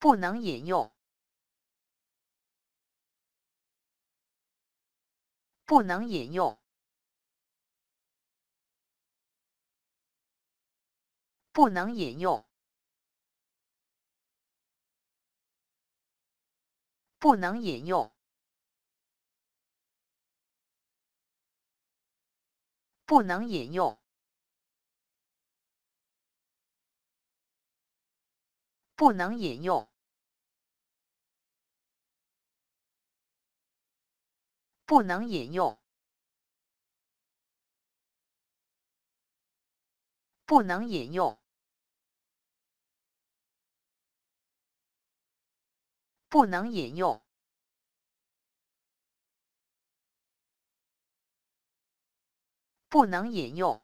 不能引用。不能引用。不能引用。不能引用。不能引用。不能引用。不能引用。不能引用。不能引用。不能引用。